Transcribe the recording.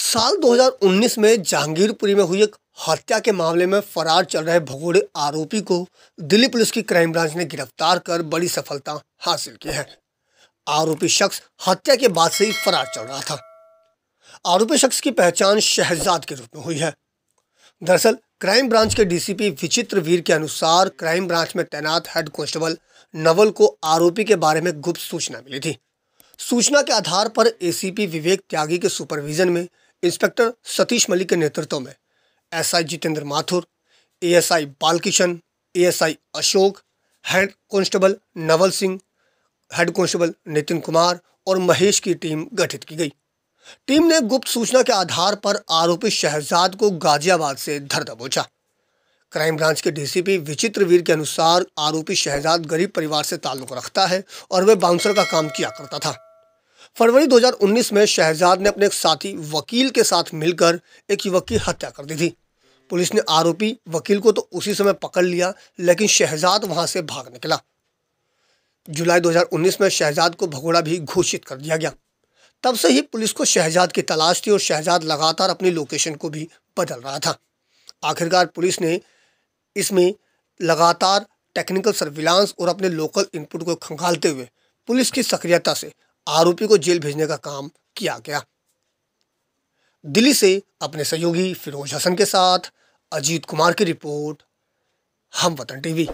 साल 2019 में जहांगीरपुरी में हुई एक हत्या के मामले में फरार चल रहे भगोड़े आरोपी को दिल्ली पुलिस की क्राइम ब्रांच ने गिरफ्तार कर बड़ी सफलता हासिल की है आरोपी शख्स हत्या के बाद से ही फरार चल रहा था आरोपी शख्स की पहचान शहजाद के रूप में हुई है दरअसल क्राइम ब्रांच के डीसीपी विचित्र वीर के अनुसार क्राइम ब्रांच में तैनात हेड कांस्टेबल नवल को आरोपी के बारे में गुप्त सूचना मिली थी सूचना के आधार पर एसीपी विवेक त्यागी के सुपरविजन में इंस्पेक्टर सतीश मलिक के नेतृत्व में SI Jitendra Mathur ASI Balkishan ASI Ashok head constable Naval Singh head constable Nitin Kumar और महेश की टीम गठित की गई टीम ने गुप्त सूचना के आधार पर आरोपी शहजाद को गाजियाबाद से धर दबोचा क्राइम ब्रांच के डीसीपी विचित्र वीर के अनुसार आरोपी शहजाद गरीब परिवार से ताल्लुक रखता है और वह बाउंसर का काम किया करता था फरवरी 2019 में शहजाद ने अपने एक साथी वकील के साथ मिलकर एक युवक की हत्या कर दी थी पुलिस ने आरोपी वकील को तो उसी समय पकड़ लिया लेकिन शहजाद वहां से भाग निकला जुलाई 2019 में शहजाद को भगोड़ा भी घोषित कर दिया गया तब से ही पुलिस को शहजाद की तलाश थी और शहजाद लगातार अपनी लोकेशन को भी बदल रहा था आखिरकार पुलिस ने इसमें लगातार टेक्निकल सर्विलांस और अपने लोकल इनपुट को खंगालते हुए पुलिस की सक्रियता से आरोपी को जेल भेजने का काम किया गया दिल्ली से अपने सहयोगी फिरोज हसन के साथ अजीत कुमार की रिपोर्ट हम वतन टीवी